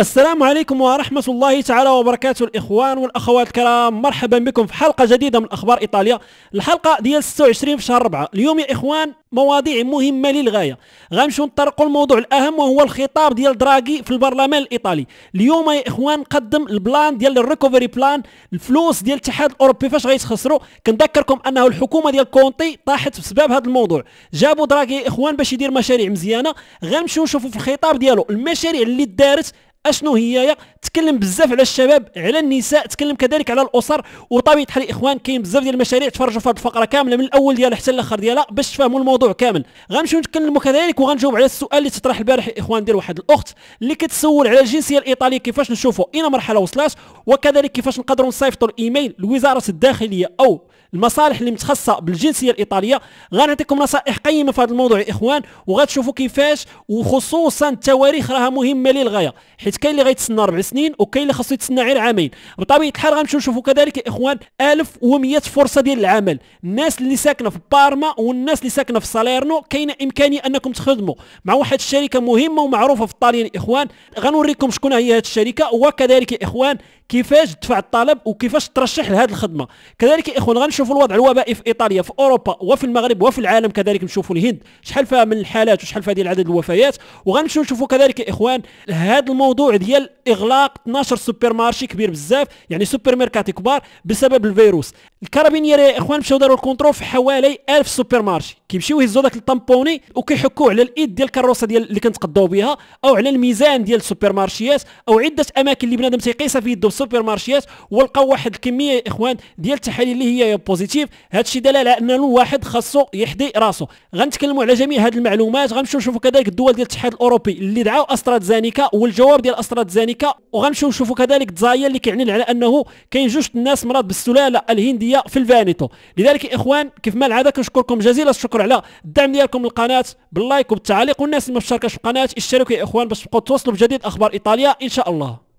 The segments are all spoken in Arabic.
السلام عليكم ورحمة الله تعالى وبركاته الإخوان والأخوات الكرام مرحبا بكم في حلقة جديدة من أخبار إيطاليا الحلقة ديال 26 في شهر 4 اليوم يا إخوان مواضيع مهمة للغاية غنمشيو نطرقوا الموضوع الأهم وهو الخطاب ديال دراغي في البرلمان الإيطالي اليوم يا إخوان قدم البلان ديال الريكوفري بلان الفلوس ديال الاتحاد الأوروبي فاش غيتخسروا كنذكركم أنه الحكومة ديال كونتي طاحت بسبب هذا الموضوع جابوا دراغي يا إخوان باش يدير مشاريع مزيانة غنمشيو نشوفوا في الخطاب ديالو المشاريع اللي دارت اشنو هي تكلم بزاف على الشباب على النساء تكلم كذلك على الاسر وطبيعي الحال الاخوان كاين بزاف ديال المشاريع تفرجوا في هذه الفقره كامله من الاول ديالها حتى الاخر ديالها باش تفهموا الموضوع كامل غنمشيو نتكلموا كذلك وغنجاوب على السؤال اللي تطرح البارح الاخوان ديال واحد الاخت اللي كتسول على الجنسيه الايطاليه كيفاش نشوفوا الى مرحله وصلات وكذلك كيفاش نقدروا نصيفطوا الايميل لوزاره الداخليه او المصالح اللي متخصصه بالجنسيه الايطاليه غنعطيكم نصائح قيمه في هذا الموضوع يا اخوان وغتشوفوا كيفاش وخصوصا التواريخ راها مهمه للغايه حيت كاين اللي غيتسنى ربع سنين وكاين اللي خاصو يتسنى غير عامين بطبيعه الحال غنمشيو نشوفوا كذلك اخوان 1100 فرصه ديال العمل الناس اللي ساكنه في بارما والناس اللي ساكنه في ساليرنو كاينه امكانيه انكم تخدموا مع واحد الشركه مهمه ومعروفه في الطاليان اخوان غنوريكم شكون هي هذه الشركه وكذلك اخوان كيفاش دفع الطلب وكيفاش ترشح لهذه الخدمه كذلك يا اخوان غنشوفوا الوضع الوبائي في ايطاليا في اوروبا وفي المغرب وفي العالم كذلك نشوفوا الهند شحال فيها من الحالات وشحال فيها ديال عدد الوفيات وغنمشيو نشوفوا كذلك يا اخوان هذا الموضوع ديال اغلاق 12 سوبر مارشي كبير بزاف يعني سوبر ماركات كبار بسبب الفيروس الكارابينيير يا اخوان مشاو داروا الكونترول في حوالي 1000 سوبر مارشي كيمشيو يهزوا داك الطامبوني وكيحكوا على الايد ديال الكروسه ديال اللي كنتقداو بها او على الميزان ديال السوبر مارشيات او عده اماكن اللي بنادم تيقيسها في يده السوبر مارشيات ولقاو واحد الكميه يا اخوان ديال التحاليل اللي هي بوزيتيف هادشي دلاله على ان الواحد خاصو يحدي راسو غنتكلموا على جميع هاد المعلومات غنمشيو نشوفوا كذلك الدول ديال الاتحاد الاوروبي اللي دعاو استراتزانيكا والجواب ديال استراتزانيكا وغنمشيو نشوفوا كذلك تزايا اللي كيعلن على انه كاين جوج الناس مرض بالسلاله الهنديه في الفانيتو لذلك يا اخوان كيف ما العاده كنشكركم جزيل الشكر نشكر على الدعم ديالكم للقناه باللايك وبالتعليق والناس اللي ما في القناه اشتركوا يا اخوان باش تبقوا توصلوا بجديد اخبار ايطاليا ان شاء الله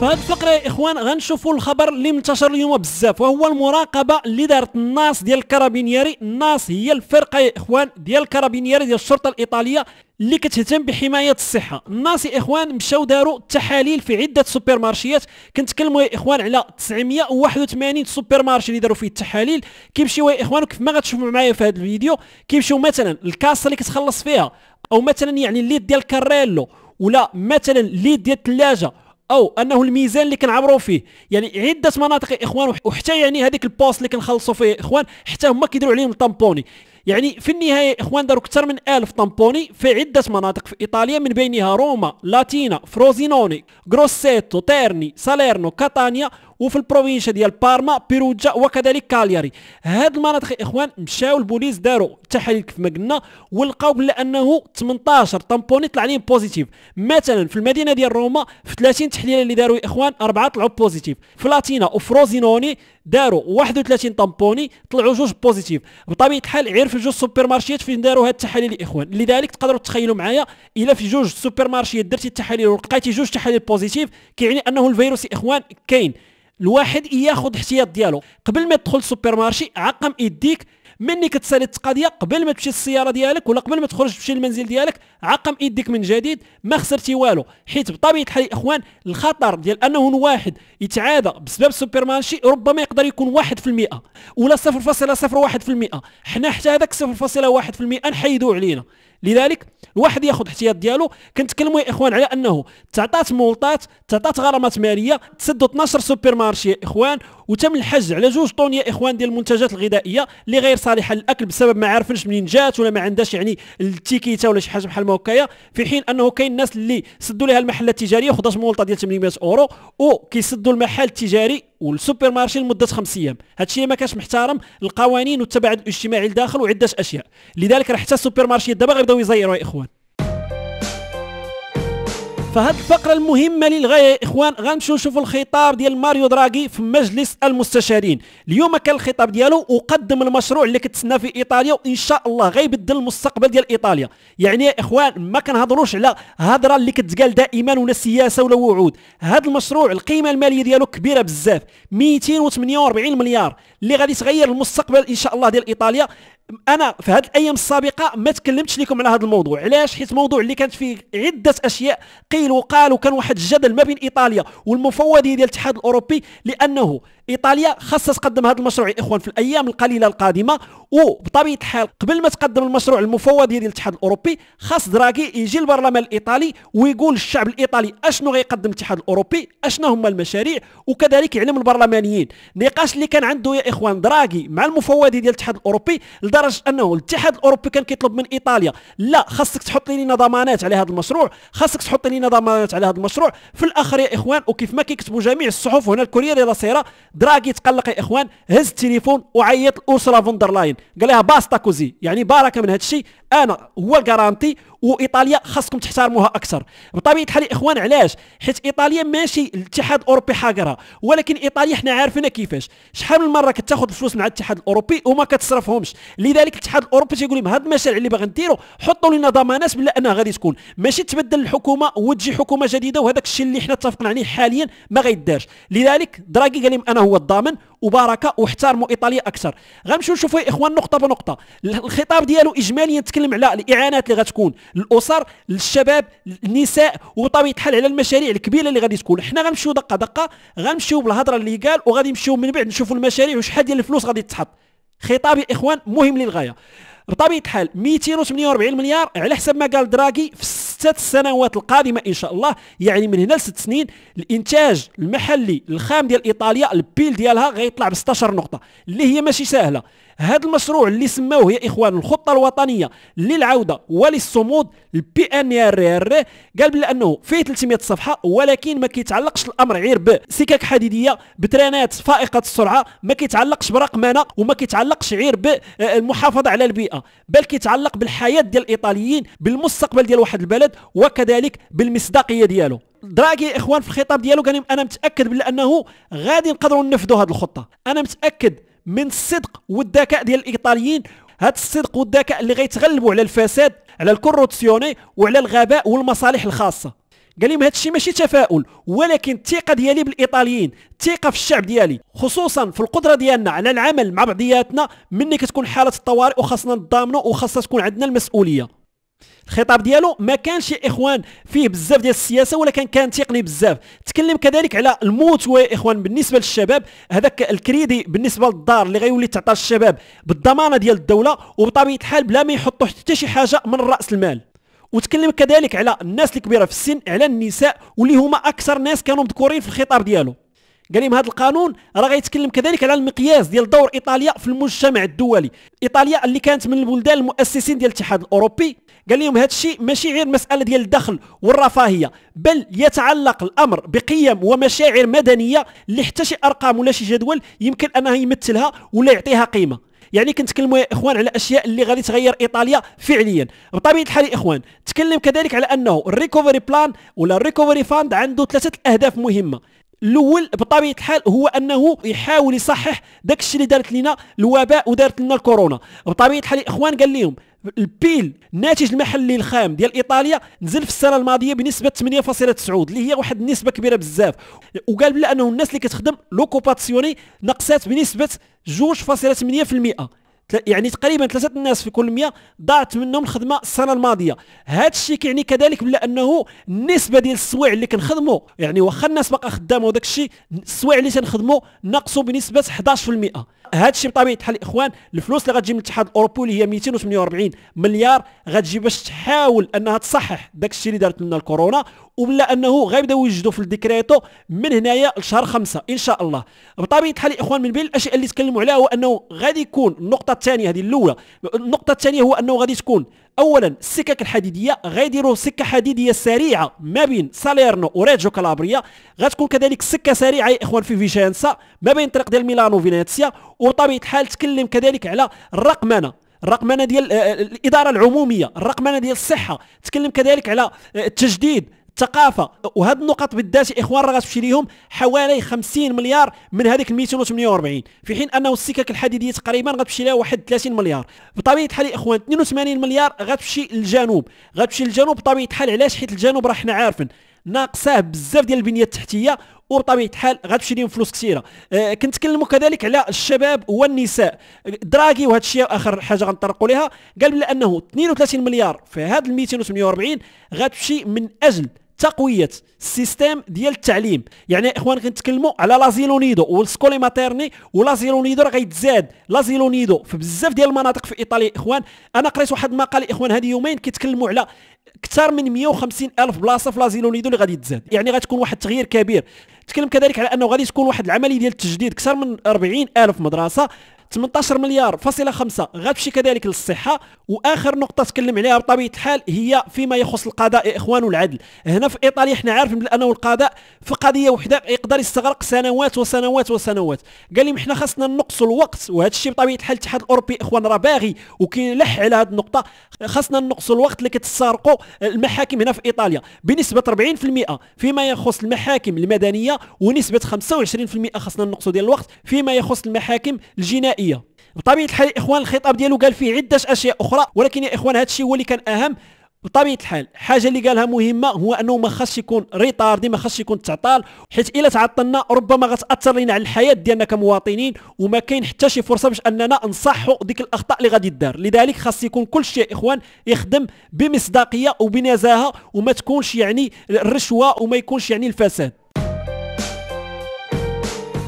في هذه الفقره يا اخوان غنشوفوا الخبر اللي منتشر اليوم بزاف وهو المراقبه اللي دارت الناس ديال الكارابينيري الناس هي الفرقه يا اخوان ديال الكارابينيري ديال الشرطه الايطاليه اللي كتهتم بحمايه الصحه الناس يا اخوان مشاو داروا تحاليل في عده سوبر مارشيات كنتكلموا يا اخوان على 981 سوبر مارشي اللي داروا فيه التحاليل كيمشيو يا اخوان كيف ما غتشوفوا معايا في هذا الفيديو كيمشيو مثلا الكاسه اللي كتخلص فيها او مثلا يعني الليد ديال كاريلو ولا مثلا الليد ديال الثلاجه او انه الميزان اللي كنعبروا فيه يعني عده مناطق اخوان وحتى يعني هذيك البوست اللي كنخلصوا فيه اخوان حتى هما كيديروا عليهم طامبوني يعني في النهايه اخوان داروا اكثر من 1000 طامبوني في عده مناطق في ايطاليا من بينها روما لاتينا فروزينوني غروسيتو تيرني ساليرنو كاتانيا وفي البروفينشا ديال بارما بيروجا وكذلك كالياري هاد المناطق اخوان مشاو البوليس داروا التحاليل كيف ما قلنا ولقاو بلا انه 18 طامبوني طلع عليهم بوزيتيف مثلا في المدينه ديال روما في 30 تحليله اللي داروا اخوان اربعه طلعوا بوزيتيف في لاتينا وفروزينوني داروا 31 طامبوني طلعوا جوج بوزيتيف بطبيعه الحال غير في جوج سوبر مارشيات فين داروا هاد التحاليل اخوان لذلك تقدروا تخيلوا معايا الا في جوج سوبر مارشيات درتي التحاليل ولقيتي جوج تحاليل بوزيتيف كيعني انه الفيروس اخوان كاين الواحد ياخذ الاحتياط ديالو قبل ما تدخل السوبر مارشي عقم يديك مني كتسالي التقاضيه قبل ما تمشي السياره ديالك ولا قبل ما تخرج تمشي للمنزل ديالك عقم يديك من جديد ما خسرتي والو حيت بطبيعه الحال يا اخوان الخطر ديال انه واحد يتعادى بسبب السوبر مارشي ربما يقدر يكون 1% ولا 0.01% حنا حتى هذاك 0.1% نحيدوه علينا لذلك الواحد ياخذ احتياط ديالو كنتكلموا يا اخوان على انه تعطات مولطات تعطات غرامات ماليه تسدوا 12 سوبر مارشي يا اخوان وتم الحجز على جوج طون يا اخوان ديال المنتجات الغذائيه اللي غير صالحه للاكل بسبب ما عارفينش منين جات ولا ما عندهاش يعني التيكيته ولا شي حاجه بحال ما هكايا في حين انه كاين الناس اللي سدوا لها المحلات التجاريه وخدات مولطه ديال 800 اورو وكيسدوا المحل التجاري والسوبر مارشي لمده خمس ايام الشيء ما كانش محترم القوانين والتباعد الاجتماعي لداخل وعده اشياء لذلك راه حتى السوبر مارشي دابا غيبداو يزيروا يا اخوان فهاد الفقره المهمه للغايه يا اخوان غنمشيو نشوفوا الخطاب ديال ماريو دراغي في مجلس المستشارين اليوم كان الخطاب ديالو وقدم المشروع اللي كتسنى في ايطاليا وان شاء الله غيبدل المستقبل ديال ايطاليا يعني يا اخوان ما كنهضروش على هضره اللي كتقال دائما ولا سياسه ولا وعود هذا المشروع القيمه الماليه ديالو كبيره بزاف 248 مليار اللي غادي تغير المستقبل ان شاء الله ديال ايطاليا انا في هذه الايام السابقه ما تكلمتش لكم على هذا الموضوع علاش حيت موضوع اللي كانت فيه عده اشياء قيل وقال وكان واحد الجدل ما بين ايطاليا والمفوضيه ديال الاتحاد الاوروبي لانه ايطاليا خاصها تقدم هذا المشروع يا اخوان في الايام القليله القادمه وبطبيعه الحال قبل ما تقدم المشروع المفوضيه ديال الاتحاد الاوروبي خاص دراغي يجي البرلمان الايطالي ويقول للشعب الايطالي اشنو غيقدم الاتحاد الاوروبي اشنو هما المشاريع وكذلك يعلم البرلمانيين النقاش اللي كان عنده يا اخوان دراغي مع المفوضيه ديال الاتحاد الاوروبي لدرجه انه الاتحاد الاوروبي كان كيطلب من ايطاليا لا خاصك تحط لينا ضمانات على هذا المشروع خاصك تحط لينا ضمانات على هذا المشروع في الاخر يا اخوان وكيف ما كيكتبوا جميع الصحف هنا الكوريير ديال سيرا دراغي تقلق يا اخوان هز التليفون وعيط الاسره فوندرلاين قال لها باستا كوزي يعني باركه من هذا الشيء انا هو الكارانتي وايطاليا خاصكم تحترموها اكثر بطبيعه الحال اخوان علاش حيت ايطاليا ماشي الاتحاد الاوروبي حاقرها ولكن ايطاليا حنا عارفين كيفاش شحال من مره كتاخذ الفلوس مع الاتحاد الاوروبي وما كتصرفهمش لذلك الاتحاد الاوروبي تيقول لهم هاد المشاريع اللي باغي نديرو حطوا لنا ضمانات بلا انها غادي تكون ماشي تبدل الحكومه وتجي حكومه جديده وهذاك الشيء اللي حنا اتفقنا عليه حاليا ما غيدارش لذلك دراغي قال لهم انا هو هو الضامن وبركه واحترموا ايطاليا اكثر غنمشيو نشوفوا يا اخوان نقطه بنقطه الخطاب ديالو اجماليا تكلم على الاعانات اللي غتكون للاسر للشباب للنساء وطبيعه الحال على المشاريع الكبيره اللي غادي تكون حنا غنمشيو دقه دقه غنمشيو بالهضره اللي قال وغادي نمشيو من بعد نشوفوا المشاريع وشحال ديال الفلوس غادي تتحط خطاب يا اخوان مهم للغايه بطبيعه الحال 248 مليار على حسب ما قال دراغي في الست سنوات القادمه ان شاء الله يعني من هنا لست سنين الانتاج المحلي الخام ديال ايطاليا البيل ديالها غيطلع ب 16 نقطه اللي هي ماشي سهله هذا المشروع اللي سماوه يا اخوان الخطه الوطنيه للعوده وللصمود البي ان ار ار قال بانه فيه 300 صفحه ولكن ما كيتعلقش الامر غير بسكك حديديه بترانات فائقه السرعه ما كيتعلقش برقمنه وما كيتعلقش غير بالمحافظه على البيئه بل كيتعلق بالحياه ديال الايطاليين بالمستقبل ديال واحد البلد وكذلك بالمصداقيه ديالو دراغي اخوان في الخطاب ديالو قال انا متاكد بانه غادي نقدروا ننفذوا هذه الخطه انا متاكد من الصدق والذكاء ديال الايطاليين هذا الصدق والذكاء اللي غيتغلبوا على الفساد على الكروتسيوني وعلى الغباء والمصالح الخاصه قال لهم هذا الشيء ماشي تفاؤل ولكن الثقه ديالي بالايطاليين الثقه في الشعب ديالي خصوصا في القدره ديالنا على العمل مع بعضياتنا ملي كتكون حاله الطوارئ وخاصنا نضامنوا وخاصها تكون عندنا المسؤوليه الخطاب ديالو ما كانش يا اخوان فيه بزاف ديال السياسه ولكن كان تقني بزاف تكلم كذلك على الموت ويا اخوان بالنسبه للشباب هذاك الكريدي بالنسبه للدار اللي غيولي تعطى الشباب بالضمانه ديال الدوله وبطبيعه الحال بلا ما يحطوا حتى شي حاجه من راس المال وتكلم كذلك على الناس الكبيره في السن على النساء واللي هما اكثر ناس كانوا مذكورين في الخطاب ديالو قال لهم هذا القانون راه غيتكلم كذلك على المقياس ديال دور ايطاليا في المجتمع الدولي ايطاليا اللي كانت من البلدان المؤسسين ديال الاتحاد الاوروبي قال لهم هذا الشيء ماشي غير مساله ديال الدخل والرفاهيه بل يتعلق الامر بقيم ومشاعر مدنيه اللي حتى شي ارقام ولا شي جدول يمكن انها يمثلها ولا يعطيها قيمه يعني كنتكلموا يا اخوان على اشياء اللي غادي تغير ايطاليا فعليا بطبيعه الحال يا اخوان تكلم كذلك على انه الريكوفري بلان ولا الريكوفري فاند عنده ثلاثه اهداف مهمه الاول بطبيعه الحال هو انه يحاول يصحح داك الشيء اللي دارت لنا الوباء ودارت لنا الكورونا بطبيعه الحال الاخوان قال لهم البيل الناتج المحلي الخام ديال ايطاليا نزل في السنه الماضيه بنسبه 8.9 اللي هي واحد النسبه كبيره بزاف وقال بلا انه الناس اللي كتخدم لوكوباسيوني نقصات بنسبه 2.8% يعني تقريبا ثلاثه الناس في كل 100 ضاعت منهم الخدمه السنه الماضيه هذا الشيء كيعني كذلك بلا انه النسبه ديال السوايع اللي كنخدموا يعني واخا الناس باقا خدامه وداك الشيء السوايع اللي تنخدموا نقصوا بنسبه 11% هذا الشيء بطبيعه الحال الاخوان الفلوس اللي غتجي من الاتحاد الاوروبي اللي هي 248 مليار غتجي باش تحاول انها تصحح داك الشيء اللي دارت لنا الكورونا وبلا انه غيبداو يوجدوا في الديكريتو من هنايا لشهر خمسة ان شاء الله بطبيعه الحال الاخوان من بين الاشياء اللي تكلموا عليها هو انه غادي يكون نقطه الثانيه هذه الاولى النقطه الثانيه هو انه غادي تكون اولا السكك الحديديه غيديروا سكه حديديه سريعه ما بين ساليرنو وريجو كالابريا غتكون كذلك سكه سريعه يا اخوان في فيشانسا ما بين طريق ديال ميلانو وفينيسيا وبطبيعه الحال تكلم كذلك على الرقمنه الرقمنه ديال آه، آه، الاداره العموميه الرقمنه ديال الصحه تكلم كذلك على آه، التجديد الثقافه وهذه النقط بالذات اخوان راه غتمشي ليهم حوالي 50 مليار من هذيك 248 في حين انه السكك الحديديه تقريبا غتمشي لها واحد 30 مليار بطبيعه الحال اخوان 82 مليار غتمشي للجنوب غتمشي للجنوب بطبيعه الحال علاش حيت الجنوب راه حنا عارفين ناقصاه بزاف ديال البنيه التحتيه وبطبيعه الحال غتمشي ليهم فلوس كثيره أه كنتكلموا كذلك على الشباب والنساء دراغي وهذا الشيء اخر حاجه غنطرقوا لها قال بلي انه 32 مليار في هذا ال 248 غتمشي من اجل تقويه السيستيم ديال التعليم يعني اخوان كنتكلموا على لازيلونيدو والسكولي ماتيرني ولازيلونيدو راه غيتزاد لازيلونيدو في بزاف ديال المناطق في ايطاليا اخوان انا قريت واحد المقال اخوان هذه يومين كيتكلموا على اكثر من 150 الف بلاصه في لازيلونيدو اللي غادي تزاد يعني غتكون واحد التغيير كبير تكلم كذلك على انه غادي تكون واحد العمليه ديال التجديد اكثر من 40 الف مدرسه 18 مليار فاصله خمسة غتمشي كذلك للصحه واخر نقطه تكلم عليها بطبيعه الحال هي فيما يخص القضاء يا اخوان والعدل هنا في ايطاليا حنا عارفين بانه القضاء في قضيه وحده يقدر يستغرق سنوات وسنوات وسنوات قال لهم حنا خاصنا نقصوا الوقت وهذا الشيء بطبيعه الحال الاتحاد الاوروبي اخوان راه باغي وكيلح على هذه النقطه خاصنا نقصوا الوقت اللي كتستغرقوا المحاكم هنا في ايطاليا بنسبه 40% فيما يخص المحاكم المدنيه ونسبه 25% خاصنا نقصوا ديال الوقت فيما يخص المحاكم الجنائيه النهائيه بطبيعه الحال اخوان الخطاب ديالو قال فيه عده اشياء اخرى ولكن يا اخوان هذا الشيء هو اللي كان اهم بطبيعه الحال حاجه اللي قالها مهمه هو انه ما خاصش يكون ريطار ما خاصش يكون تعطال حيت الا تعطلنا ربما غتاثر لينا على الحياه ديالنا كمواطنين وما كاين حتى شي فرصه باش اننا نصحوا ديك الاخطاء اللي غادي دار لذلك خاص يكون كل شيء اخوان يخدم بمصداقيه وبنزاهه وما تكونش يعني الرشوه وما يكونش يعني الفساد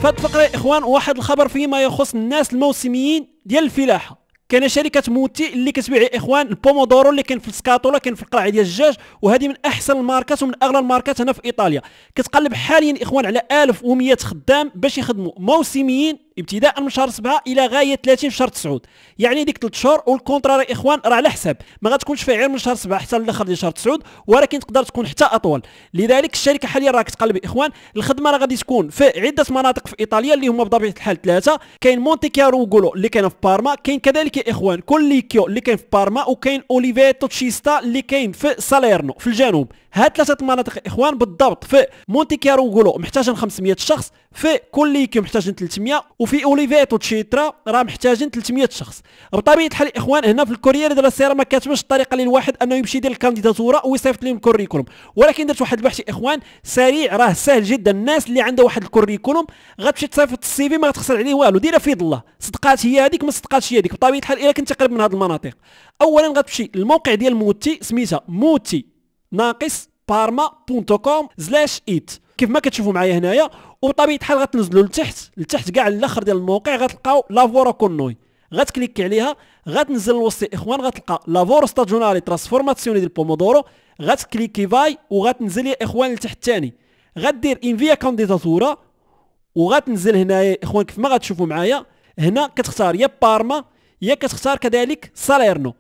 في هذه الفقره اخوان واحد الخبر فيما يخص الناس الموسميين ديال الفلاحه كان شركه موتي اللي كتبيع يا اخوان البومودورو اللي كاين في السكاتولا كاين في القرعه ديال الدجاج وهذه من احسن الماركات ومن اغلى الماركات هنا في ايطاليا كتقلب حاليا اخوان على 1100 خدام باش يخدموا موسميين ابتداء من شهر 7 الى غايه 30 في شهر 9 يعني ديك 3 شهور والكونترا راه اخوان راه على حساب ما غتكونش فيها غير من شهر 7 حتى لاخر ديال شهر 9 ولكن تقدر تكون حتى اطول لذلك الشركه حاليا راه كتقلب اخوان الخدمه راه غادي تكون في عده مناطق في ايطاليا اللي هما بطبيعه الحال ثلاثه كاين مونتي كاروغولو اللي كاين في بارما كاين كذلك يا اخوان كوليكيو اللي كاين في بارما وكاين اوليفيتو تشيستا اللي كاين في ساليرنو في الجنوب هاد ثلاثه المناطق اخوان بالضبط في مونتي كاروغولو محتاجه 500 شخص في كليكي محتاجين 300 وفي اوليفيت وتشيترا راه محتاجين 300 شخص بطبيعه الحال الاخوان هنا في الكوريير ديال السيره ما كاتبش الطريقه للواحد انه يمشي يدير الكانديداتوره ويصيفط لهم الكوريكولوم ولكن درت واحد البحث اخوان سريع راه سهل جدا الناس اللي عندها واحد الكوريكولوم غتمشي تصيفط السي في ما غتخسر عليه والو ديرها في الله صدقات هي هذيك ما صدقاتش هي هذيك بطبيعه الحال الا كنت قريب من هذه المناطق اولا غتمشي الموقع ديال موتي سميتها موتي ناقص بارما بونتو كوم سلاش ايت كيف ما كتشوفوا معايا هنايا وبطبيعه الحال غتنزلوا لتحت لتحت كاع الاخر ديال الموقع غتلقاو لافور كونوي غتكليكي عليها غتنزل للوسط اخوان غتلقى لافور ستاجونالي ترانسفورماسيوني ديال بومودورو غتكليكي فاي وغتنزل يا اخوان لتحت الثاني غدير انفيا كانديداتورا وغتنزل هنايا يا اخوان كيف ما غتشوفوا معايا هنا كتختار يا بارما يا كتختار كذلك ساليرنو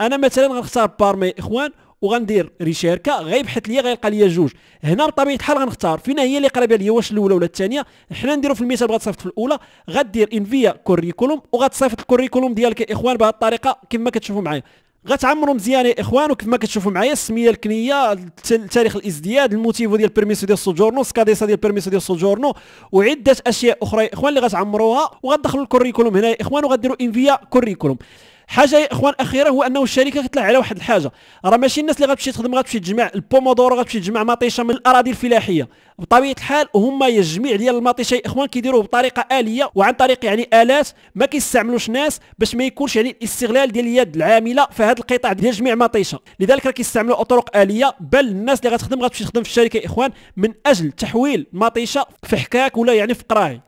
انا مثلا غنختار بارما يا اخوان وغندير ريشيركا غيبحث ليا غيلقى ليا جوج هنا بطبيعه الحال غنختار فينا هي اللي قريبه ليا واش الاولى ولا الثانيه حنا نديرو في المثال غتصيفط في الاولى غدير انفيا كوريكولوم وغتصيفط الكوريكولوم ديالك يا اخوان بهذه الطريقه كما كتشوفوا معايا غتعمروا مزيان يا اخوان وكما كتشوفوا معايا السميه الكنيه تاريخ الازدياد الموتيفو ديال بيرميسو ديال سوجورنو سكاديسا ديال بيرميسو ديال سوجورنو وعده اشياء اخرى يا اخوان اللي غتعمروها وغتدخلوا الكوريكولوم هنا يا اخوان وغديروا انفيا كوريكولوم حاجه يا اخوان اخيره هو انه الشركه كتلعب على واحد الحاجه راه ماشي الناس اللي غتمشي تخدم غتمشي تجمع البومودورو غتمشي تجمع مطيشه من الاراضي الفلاحيه بطبيعه الحال هما الجميع ديال المطيشه يا اخوان كيديروه بطريقه اليه وعن طريق يعني الات ما كيستعملوش ناس باش ما يكونش يعني الاستغلال ديال اليد العامله في هذا القطاع ديال جميع مطيشه لذلك راه كيستعملوا طرق اليه بل الناس اللي غتخدم غتمشي تخدم في الشركه يا اخوان من اجل تحويل مطيشه في حكاك ولا يعني في قراي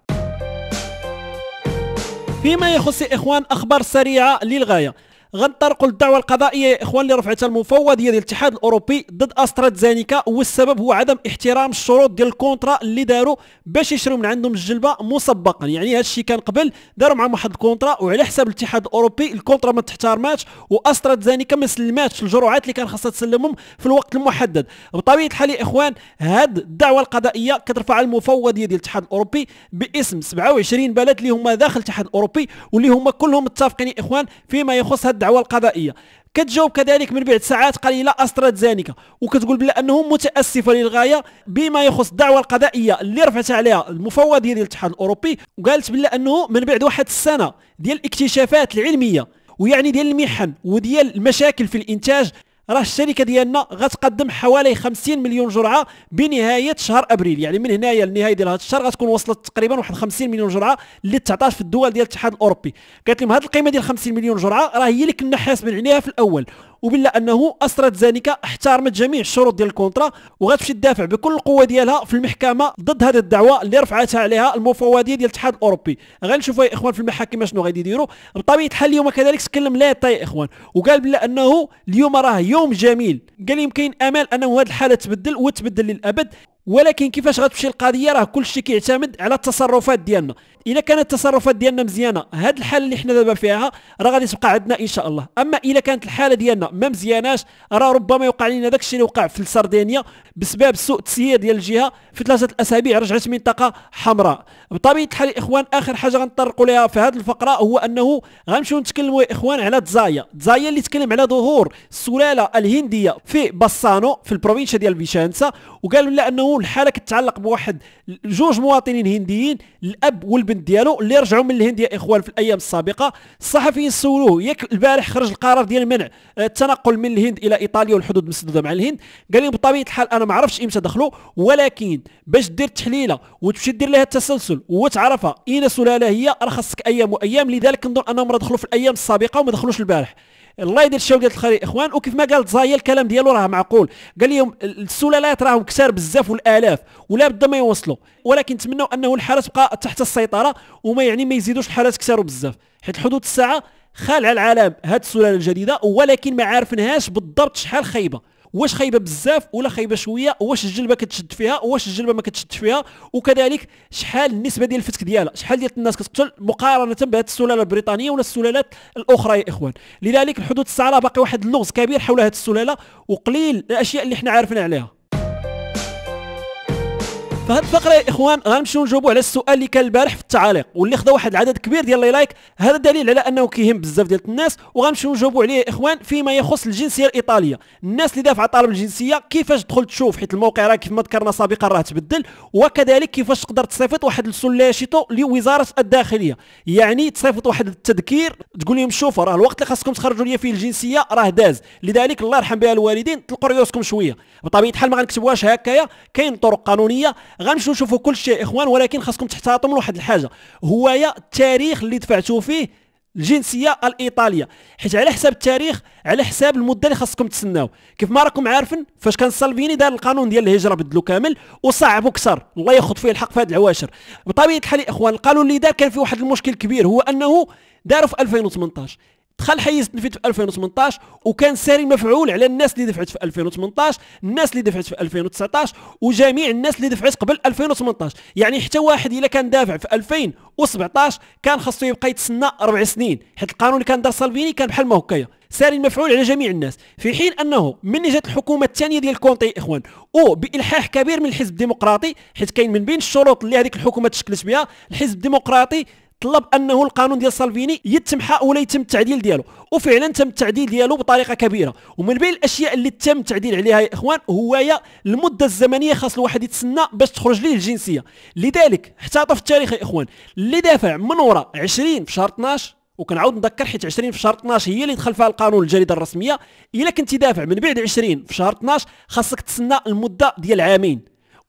فيما يخص إخوان أخبار سريعة للغاية غنطرقوا للدعوه القضائيه يا اخوان اللي رفعتها المفوضيه ديال الاتحاد الاوروبي ضد استراتزينيكا والسبب هو عدم احترام الشروط ديال الكونترا اللي داروا باش يشريو من عندهم الجلبه مسبقا يعني هذا الشيء كان قبل داروا معهم واحد الكونترا وعلى حساب الاتحاد الاوروبي الكونترا ما تحترماتش واستراتزينيكا ما سلماتش الجرعات اللي كان خاصها تسلمهم في الوقت المحدد بطبيعه الحال يا اخوان هاد الدعوه القضائيه كترفع المفوضيه ديال الاتحاد الاوروبي باسم 27 بلد اللي هما داخل الاتحاد الاوروبي واللي هما كلهم متفقين يا اخوان فيما يخص هاد الدعوه القضائيه كتجاوب كذلك من بعد ساعات قليله استرادزانيكا وكتقول بلا انه متاسفه للغايه بما يخص الدعوه القضائيه اللي رفعت عليها المفوضيه ديال الاتحاد الاوروبي وقالت بلا انه من بعد واحد السنه ديال الاكتشافات العلميه ويعني ديال المحن وديال المشاكل في الانتاج راه الشركه ديالنا غتقدم حوالي 50 مليون جرعه بنهايه شهر ابريل يعني من هنايا لنهايه ديال هذا الشهر غتكون وصلت تقريبا واحد 50 مليون جرعه اللي تعطات في الدول ديال الاتحاد الاوروبي قالت لهم هذه القيمه ديال 50 مليون جرعه راه هي اللي كنا حاسبين عليها في الاول وبلا انه اسرت ذلك احترمت جميع الشروط ديال الكونترا وغتمشي تدافع بكل القوه ديالها في المحكمه ضد هذه الدعوه اللي رفعتها عليها المفوضيه ديال الاتحاد الاوروبي غنشوفوا يا اخوان في المحاكم شنو غادي يديروا بطبيعه الحال اليوم كذلك تكلم لا يا اخوان وقال بلا انه اليوم راه يوم جميل قال يمكن امل انه هذه الحاله تبدل وتبدل للابد ولكن كيفاش غتمشي القضيه راه كلشي كيعتمد على التصرفات ديالنا الا كانت التصرفات ديالنا مزيانه هاد الحاله اللي حنا دابا فيها راه غادي تبقى عندنا ان شاء الله اما الا كانت الحاله ديالنا ما مزياناش راه ربما يوقع لنا داك الشيء اللي وقع في سردينيا بسبب سوء التسيير ديال الجهه في ثلاثه الاسابيع رجعت منطقه حمراء بطبيعه الحال الاخوان اخر حاجه غنطرقوا لها في هذه الفقره هو انه غنمشيو نتكلموا يا اخوان على تزايا تزايا اللي تكلم على ظهور السلاله الهنديه في باسانو في البروفينشا ديال فيشانسا وقالوا لا انه الحالة كتعلق بواحد جوج مواطنين هنديين الاب والبنت ديالو اللي رجعوا من الهند يا اخوان في الايام السابقه الصحفيين سولوه ياك البارح خرج القرار ديال منع آه، التنقل من الهند الى ايطاليا والحدود مسدوده مع الهند قال لهم بطبيعه الحال انا ما عرفتش امتى دخلوا ولكن باش دير تحليله وتمشي دير لها التسلسل وتعرفها اين سلاله هي راه خاصك ايام وايام لذلك كنظن انهم دخلوا في الايام السابقه وما دخلوش البارح الله يدير ديال الخير اخوان وكيف ما قال زايا الكلام ديالو راه معقول قال لهم السلالات راهم كثار بزاف والالاف ولا بد ما يوصلوا ولكن نتمنوا انه الحرس تبقى تحت السيطره وما يعني ما يزيدوش الحالات كثروا بزاف حيت حدود الساعه خالعه العالم هاد السلاله الجديده ولكن ما عارفنهاش بالضبط شحال خايبه واش خايبه بزاف ولا خايبه شويه واش الجلبه كتشد فيها واش الجلبه ما كتشد فيها وكذلك شحال النسبه ديال الفتك ديالها شحال ديال الناس كتقتل مقارنه بهذه السلاله البريطانيه ولا السلالات الاخرى يا اخوان لذلك الحدود الصعره باقي واحد اللغز كبير حول هذه السلاله وقليل الاشياء اللي حنا عارفين عليها فهاد الفقره يا اخوان غنمشيو نجاوبوا على السؤال اللي كان البارح في التعاليق واللي خدا واحد العدد كبير ديال لي لايك هذا دليل على انه كيهم بزاف ديال الناس وغنمشيو نجاوبوا عليه يا اخوان فيما يخص الجنسيه الايطاليه الناس اللي دافعه طالب الجنسيه كيفاش تدخل تشوف حيت الموقع راه كيف ما ذكرنا سابقا راه تبدل وكذلك كيفاش تقدر تصيفط واحد السوليشيتو لوزاره الداخليه يعني تصيفط واحد التذكير تقول لهم شوفوا راه الوقت اللي خاصكم تخرجوا لي فيه الجنسيه راه داز لذلك الله يرحم بها الوالدين تلقوا ريوسكم شويه بطبيعه الحال ما غنكتبوهاش هكايا كاين طرق قانونيه غنمشيو نشوفوا كل شيء اخوان ولكن خاصكم تحتاطوا من واحد الحاجه يا التاريخ اللي دفعتوا فيه الجنسيه الايطاليه حيت على حساب التاريخ على حساب المده اللي خاصكم تسناو كيف ما راكم عارفين فاش كان سالفيني دار القانون ديال الهجره بدلو كامل وصعب وكسر الله ياخذ فيه الحق في هاد العواشر بطبيعه الحال اخوان القانون اللي دار كان فيه واحد المشكل كبير هو انه داروا في 2018 دخل حيز التنفيذ في 2018 وكان ساري مفعول على الناس اللي دفعت في 2018 الناس اللي دفعت في 2019 وجميع الناس اللي دفعت قبل 2018 يعني حتى واحد الا كان دافع في 2017 كان خاصو يبقى يتسنى اربع سنين حيت القانون اللي كان دار سالفيني كان بحال ما هكايا ساري المفعول على جميع الناس في حين انه من جات الحكومه الثانيه ديال كونتي اخوان او بالحاح كبير من الحزب الديمقراطي حيت كاين من بين الشروط اللي هذيك الحكومه تشكلت بها الحزب الديمقراطي طلب انه القانون ديال سالفيني يتمحى ولا يتم التعديل ديالو وفعلا تم التعديل ديالو بطريقه كبيره ومن بين الاشياء اللي تم التعديل عليها يا اخوان هو يا المده الزمنيه خاص الواحد يتسنى باش تخرج ليه الجنسيه لذلك احتاطوا في التاريخ يا اخوان اللي دافع من وراء 20 في شهر 12 وكنعاود نذكر حيت 20 في شهر 12 هي اللي دخل فيها القانون الجريده الرسميه الا كنتي دافع من بعد 20 في شهر 12 خاصك تسنى المده ديال عامين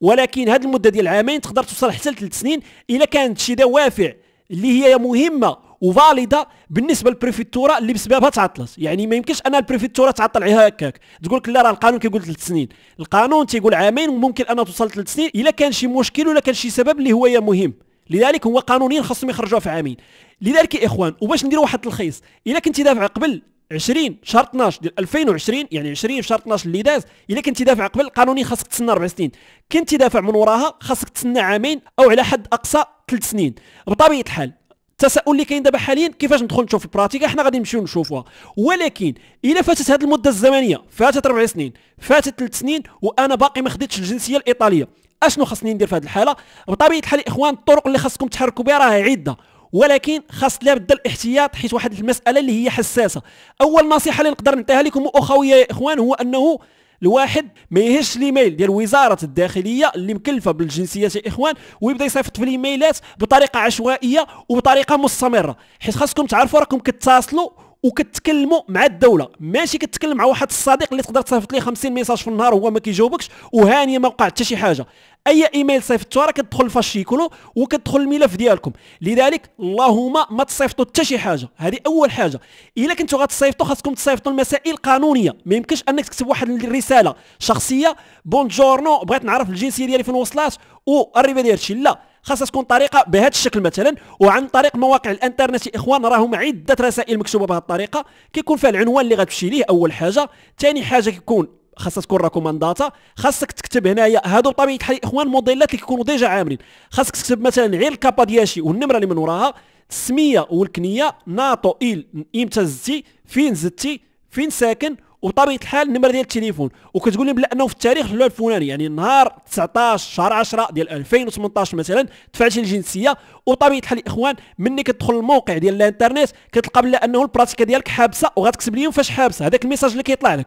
ولكن هذه المده ديال عامين تقدر توصل حتى لثلاث سنين الا كانت شي دوافع اللي هي مهمه وفاليده بالنسبه للبريفيتورا اللي بسببها تعطلت يعني ما يمكنش ان البريفيتورا تعطل عليها هكاك تقول لك لا راه القانون كيقول ثلاث سنين القانون تيقول عامين وممكن انها توصل ثلاث سنين الا كان شي مشكل ولا كان شي سبب اللي هو يا مهم لذلك هو قانونيا خاصهم يخرجوها في عامين لذلك يا اخوان وباش ندير واحد التلخيص الا كنتي دافع قبل 20 شهر 12 ديال 2020 يعني 20 في شهر 12 اللي داز الا كنتي دافع قبل قانوني خاصك تسنى 4 سنين كنتي دافع من وراها خاصك تسنى عامين او على حد اقصى 3 سنين بطبيعه الحال التساؤل اللي كاين دابا حاليا كيفاش ندخل نشوف البراتيكا حنا غادي نمشيو نشوفوها ولكن الا فاتت هذه المده الزمنيه فاتت 4 سنين فاتت 3 سنين وانا باقي ما خديتش الجنسيه الايطاليه اشنو خاصني ندير في هذه الحاله بطبيعه الحال اخوان الطرق اللي خاصكم تحركوا بها راه عده ولكن خاص لابد الاحتياط حيت واحد المساله اللي هي حساسه اول نصيحه اللي نقدر نعطيها لكم اخويا يا اخوان هو انه الواحد ما يهش الايميل ديال وزاره الداخليه اللي مكلفه بالجنسيات يا اخوان ويبدا يصيفط في الايميلات بطريقه عشوائيه وبطريقه مستمره حيت خاصكم تعرفوا راكم كتتصلوا وكتكلموا مع الدوله ماشي كتكلم مع واحد الصديق اللي تقدر تصيفط ليه 50 ميساج في النهار وهو ما كيجاوبكش وهانيه ما وقع حتى شي حاجه اي ايميل صيفطته راه كتدخل فاشيكولو وكتدخل الملف ديالكم لذلك اللهم ما تصيفطوا حتى شي حاجه هذه اول حاجه الا كنتو غتصيفطوا خاصكم تصيفطوا المسائل القانونيه ما يمكنش انك تكتب واحد الرساله شخصيه بونجورنو بغيت نعرف الجنسيه ديالي فين وصلات والريبه ديال هادشي لا خاصها تكون طريقه بهذا الشكل مثلا وعن طريق مواقع الانترنت اخوان راهم عده رسائل مكتوبه بهذه الطريقه كيكون فيها العنوان اللي غتمشي ليه اول حاجه ثاني حاجه كيكون خاصها تكون ريكومنداتا خاصك تكتب هنايا هادو بطبيعه الحال اخوان موديلات اللي كيكونوا ديجا عاملين خاصك تكتب مثلا غير الكابا دياشي والنمره اللي من وراها السميه والكنيه ناطو ايل امتى زدتي فين زدتي فين ساكن وطبيعه الحال النمره ديال التليفون وكتقول لي بلا انه في التاريخ الفلاني يعني نهار 19 شهر 10 ديال 2018 مثلا دفعتي الجنسيه وطبيعه الحال الاخوان مني كتدخل الموقع ديال الانترنت كتلقى بلا انه البراتيكا ديالك حابسه وغتكتب لهم فاش حابسه هذاك الميساج اللي كيطلع لك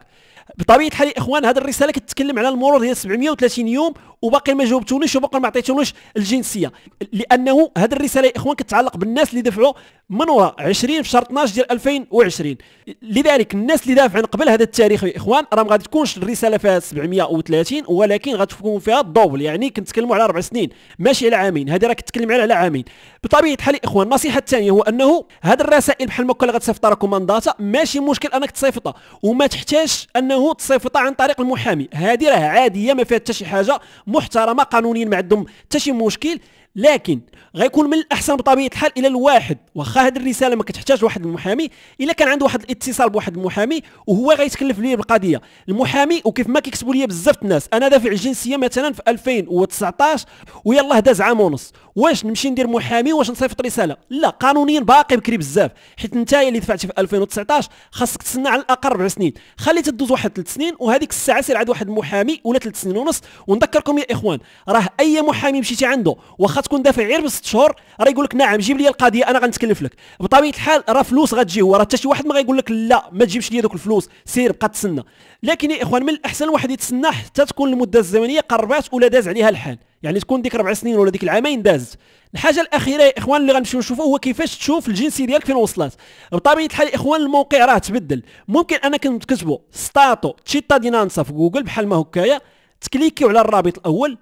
بطبيعه الحال اخوان هذه الرساله كتتكلم على المرور ديال 730 يوم وباقي ما جاوبتونيش وباقي ما عطيتونيش الجنسيه لانه هذه الرساله يا اخوان كتعلق بالناس اللي دفعوا من وراء 20 في شهر 12 ديال 2020 لذلك الناس اللي دافعين قبل هذا التاريخ يا اخوان راه ما غادي تكونش الرساله فيها 730 ولكن غتكون فيها الدوبل يعني كنتكلموا على اربع سنين ماشي على عامين هذه راه كتكلم على عامين بطبيعه الحال اخوان النصيحه الثانيه هو انه هذه الرسائل بحال ما كل غتصيفطها داتا ماشي مشكل انك تصيفطها وما تحتاجش ان انه تصيفط عن طريق المحامي هذه راه عاديه ما فيها حتى شي حاجه محترمه قانونيا ما عندهم حتى شي مشكل لكن غيكون من الاحسن بطبيعه الحال الى الواحد واخا هذه الرساله ما كتحتاج واحد المحامي الا كان عنده واحد الاتصال بواحد المحامي وهو غيتكلف ليه بالقضيه المحامي وكيف ما كيكتبوا ليا بزاف الناس انا دافع الجنسيه مثلا في 2019 ويلاه داز عام ونص واش نمشي ندير محامي واش نصيفط رساله لا قانونيا باقي بكري بزاف حيت انت اللي دفعتي في 2019 خاصك تسنى على الاقل ربع سنين خليتها تدوز واحد ثلاث سنين وهذيك الساعه سير عند واحد المحامي ولا ثلاث سنين ونص ونذكركم يا اخوان راه اي محامي مشيتي عنده واخا تكون دافع غير بست شهور راه يقول لك نعم جيب لي القضيه انا غنتكلف لك بطبيعه الحال راه فلوس غتجي راه حتى شي واحد ما غيقول لك لا ما تجيبش لي دوك الفلوس سير بقى تسنى لكن يا اخوان من الاحسن الواحد يتسنى حتى تكون المده الزمنيه قربات ولا داز عليها الحال يعني تكون ديك ربع سنين ولا ديك العامين دازت الحاجه الاخيره يا اخوان اللي غنمشيو نشوفوا هو كيفاش تشوف الجنسي ديالك فين وصلت بطبيعه الحال يا اخوان الموقع راه تبدل ممكن انا كنت كتبوا ستاتو تشيتا دينانسا في جوجل بحال ما هكايا تكليكيو على الرابط الاول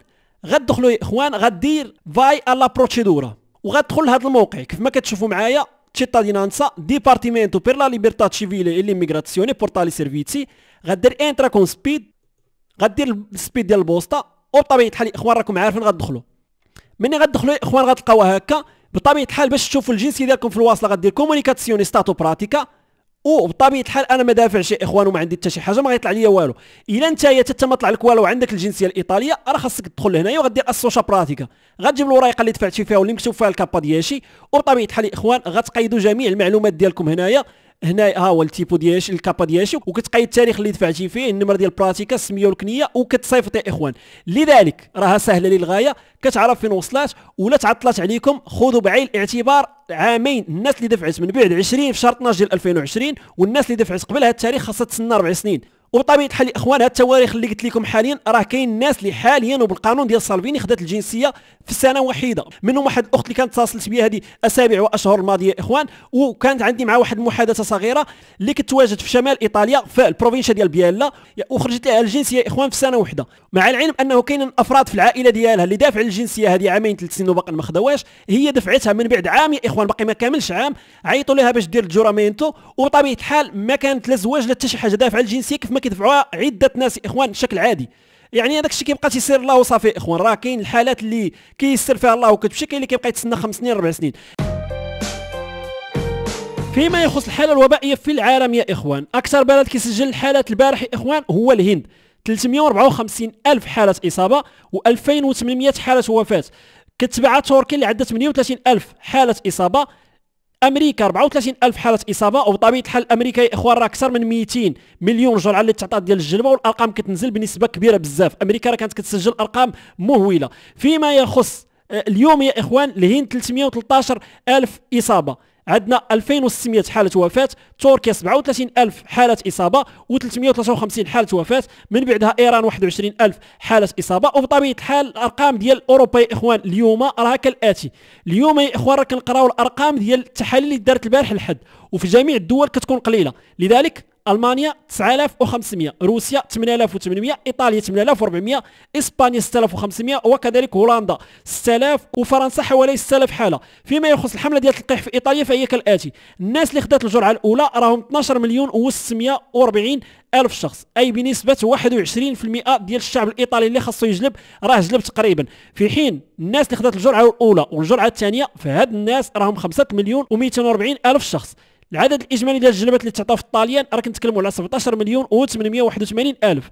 غدخلوا يا اخوان غدير فاي الا بروسيدورا وغدخل لهذا الموقع كيف ما كتشوفوا معايا دينانسا ديبارتيمينتو بير لا ليبرتا civile اي ليميغراسيوني بورتالي سيرفيتي غدير انترا كون سبيد غدير السبيد ديال البوسطه وبطبيعه الحال الاخوان راكم عارفين غتدخلوا ملي غتدخلوا الاخوان غتلقاوها هكا بطبيعه الحال باش تشوفوا الجنسي ديالكم في الواصله غدير كومونيكاسيون ستاتو براتيكا وبطبيعه الحال انا ما دافعش يا اخوان وما عندي حتى شي حاجه ما غيطلع ليا والو الا انت حتى ما طلع لك والو عندك الجنسيه الايطاليه راه خاصك تدخل لهنايا وغدير السوشا براتيكا غتجيب الورقه اللي دفعتي فيها واللي مكتوب فيها الكابا دياشي وبطبيعه الحال الاخوان اخوان غتقيدوا جميع المعلومات ديالكم هنايا هنا ها هو التيبو ديالش الكابا ديالشي وكتقيد التاريخ اللي دفعتي فيه النمر ديال البراتيكا السميه والكنيه وكتصيفط يا اخوان لذلك راها سهله للغايه كتعرف فين وصلات ولا تعطلات عليكم خذوا بعين الاعتبار عامين الناس اللي دفعت من بعد 20 في شهر 12 ديال 2020 والناس اللي دفعت قبل هذا التاريخ خاصها تسنى 4 سنين وبطبيعه الحال الاخوان هاد التواريخ اللي قلت لكم حاليا راه كاين الناس اللي حاليا وبالقانون ديال سالفيني خدات الجنسيه في سنه وحيده منهم واحد الاخت اللي كانت تصلت بها هذه اسابيع واشهر الماضيه يا اخوان وكانت عندي مع واحد المحادثه صغيره اللي كتواجد في شمال ايطاليا في البروفينشا ديال بيالا وخرجت لها الجنسيه يا اخوان في سنه وحده مع العلم انه كاين افراد في العائله ديالها اللي دافع الجنسيه هذه عامين ثلاث سنين وباقي ما خداوهاش هي دفعتها من بعد عام يا اخوان باقي ما كاملش عام عيطوا لها باش دير الجورامينتو وبطبيعه الحال ما كانت لا زواج لا حتى شي حاجه دافعه الجنسيه كيف ما كيدفعوها عده ناس اخوان بشكل عادي يعني هذاك الشيء كيبقى تيسير الله وصافي اخوان راه كاين الحالات اللي كيسر فيها الله وكتمشي كاين اللي كيبقى يتسنى خمس سنين اربع سنين فيما يخص الحالة الوبائية في العالم يا إخوان أكثر بلد كيسجل الحالات البارح يا إخوان هو الهند 354 ألف حالة إصابة و2800 حالة وفاة كتبعها تركيا اللي عندها 38 ألف حالة إصابة امريكا 34 الف حاله اصابه وبطبيعه الحال امريكا يا اخوان راه اكثر من 200 مليون جرعه اللي تعطات ديال الجلبه والارقام كتنزل بنسبه كبيره بزاف امريكا راه كانت كتسجل ارقام مهوله فيما يخص آه، اليوم يا اخوان الهند 313 الف اصابه عندنا 2600 حاله وفاه تركيا 37000 حاله اصابه و353 حاله وفاه من بعدها ايران 21000 حاله اصابه وبطبيعه الحال الارقام ديال اوروبا يا اخوان اليوم راها كالاتي اليوم يا اخوان راه كنقراو الارقام ديال التحاليل اللي دارت البارح الحد وفي جميع الدول كتكون قليله لذلك المانيا 9500 روسيا 8800 ايطاليا 8400 اسبانيا 6500 وكذلك هولندا 6000 وفرنسا حوالي 6000 حاله فيما يخص الحمله ديال التلقيح في ايطاليا فهي كالاتي الناس اللي خدات الجرعه الاولى راهم 12 مليون و640 ألف شخص أي بنسبة 21% ديال الشعب الإيطالي اللي خاصو يجلب راه جلب تقريبا في حين الناس اللي خدات الجرعة الأولى والجرعة الثانية فهاد الناس راهم 5 مليون و240 ألف شخص العدد الاجمالي ديال الجلبات اللي تعطاو في الطاليان راه كنتكلموا على 17 مليون و881 الف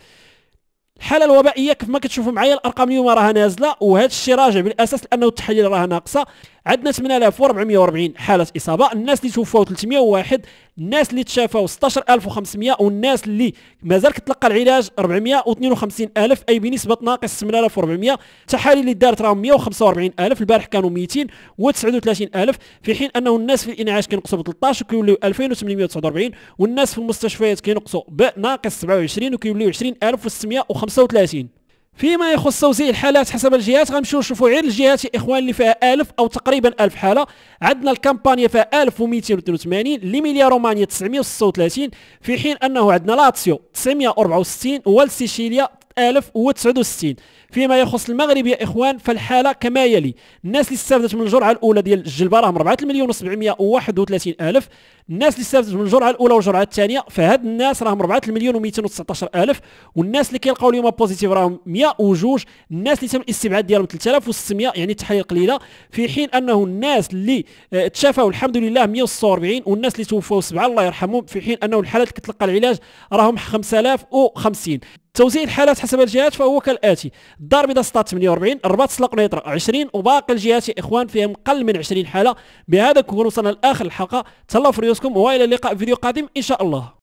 الحاله الوبائيه كيف ما كتشوفوا معايا الارقام اليوم راها نازله وهذا الشيء راجع بالاساس لانه التحاليل راها ناقصه عندنا 8440 حاله اصابه الناس اللي توفاو 301 الناس اللي تشافاو 16500 والناس اللي مازال كتلقى العلاج 452000 اي بنسبه ناقص 8400 التحاليل اللي دارت راهم 145000 البارح كانوا 200 و39000 في حين انه الناس في الانعاش كينقصوا ب 13 وكيوليو 2849 والناس في المستشفيات كينقصوا ب ناقص 27 وكيوليو 20635 فيما يخص توزيع الحالات حسب الجهات غنمشيو نشوفوا غير الجهات يا اخوان اللي فيها 1000 او تقريبا 1000 حاله عندنا الكامبانيا فيها 1282 ليميليا رومانيا 936 في حين انه عندنا لاتسيو 964 والسيشيليا 1069 فيما يخص المغرب يا اخوان فالحاله كما يلي الناس اللي استفدت من الجرعه الاولى ديال الجلبه راهم 4 مليون و731 الف الناس اللي استفدت من الجرعه الاولى والجرعه الثانيه فهاد الناس راهم 4 مليون و219 الف والناس اللي كيلقاو اليوم بوزيتيف راهم 102 الناس اللي تم الاستبعاد ديالهم 3600 يعني تحاليل قليله في حين انه الناس اللي آه، تشافوا الحمد لله 146 والناس اللي توفوا سبعه الله يرحمهم في حين انه الحالات اللي كتلقى العلاج راهم 5050 توزيع الحالات حسب الجهات فهو كالاتي الدار البيضاء 48 الرباط سلق نيطرة 20 وباقي الجهات يا اخوان فيهم قل من 20 حاله بهذا كون وصلنا لاخر الحلقه تهلاو في ريوسكم والى اللقاء في فيديو قادم ان شاء الله